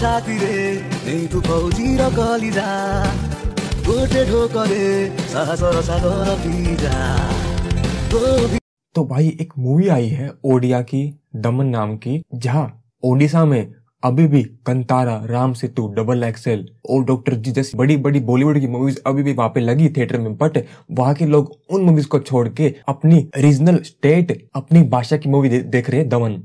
ছাতিরে নেই তু ফৌজির কলিজা গোটে ঢোকরে সাহসর সাগর পিজা तो भाई एक मूवी आई है ओडिया की दमन नाम की जहाँ ओडिशा में अभी भी कंतारा राम सेतु डबल एक्सेल और डॉक्टर जी जैसी बड़ी बड़ी बॉलीवुड की मूवीज अभी भी वहां पे लगी थिएटर में बट वहां के लोग उन मूवीज को छोड़ के अपनी रीजनल स्टेट अपनी भाषा की मूवी दे, देख रहे हैं दमन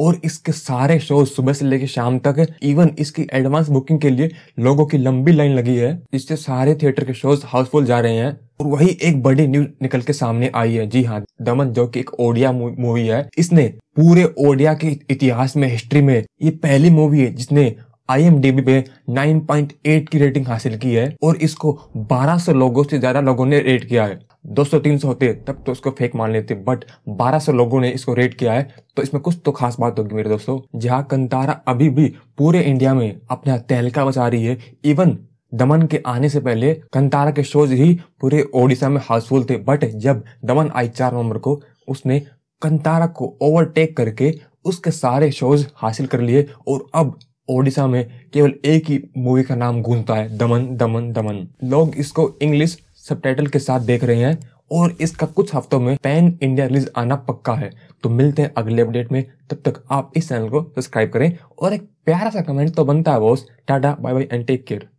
और इसके सारे शो सुबह से लेकर शाम तक इवन इसकी एडवांस बुकिंग के लिए लोगों की लंबी लाइन लगी है इससे सारे थिएटर के शोज हाउसफुल जा रहे हैं और वही एक बड़ी न्यूज निकल के सामने आई है जी हाँ दमन जो कि एक ओडिया मूवी है इसने पूरे ओडिया के इतिहास में हिस्ट्री में ये पहली मूवी है जिसने आईएमडीबी पे 9.8 की रेटिंग हासिल की है और इसको 1200 लोगों से ज्यादा लोगों ने रेट किया है दो सौ तीन सौ होते तब तो इसको फेक मान लेते बट बारह सौ लोगों ने इसको रेट किया है तो इसमें कुछ तो खास बात होगी मेरे दोस्तों जहाँ कंतारा अभी भी पूरे इंडिया में अपना तहलका बचा रही है इवन दमन के आने से पहले कंतारा के शोज ही पूरे ओडिशा में हाउसफुल थे बट जब दमन आई चार नवंबर को उसने कंतारा को ओवरटेक करके उसके सारे शोज हासिल कर लिए और अब ओडिशा में केवल एक ही मूवी का नाम गूंजता है दमन दमन दमन लोग इसको इंग्लिश सब के साथ देख रहे हैं और इसका कुछ हफ्तों में पैन इंडिया रिलीज आना पक्का है तो मिलते हैं अगले अपडेट में तब तक आप इस चैनल को सब्सक्राइब करें और एक प्यारा सा कमेंट तो बनता है boss tata bye bye and take care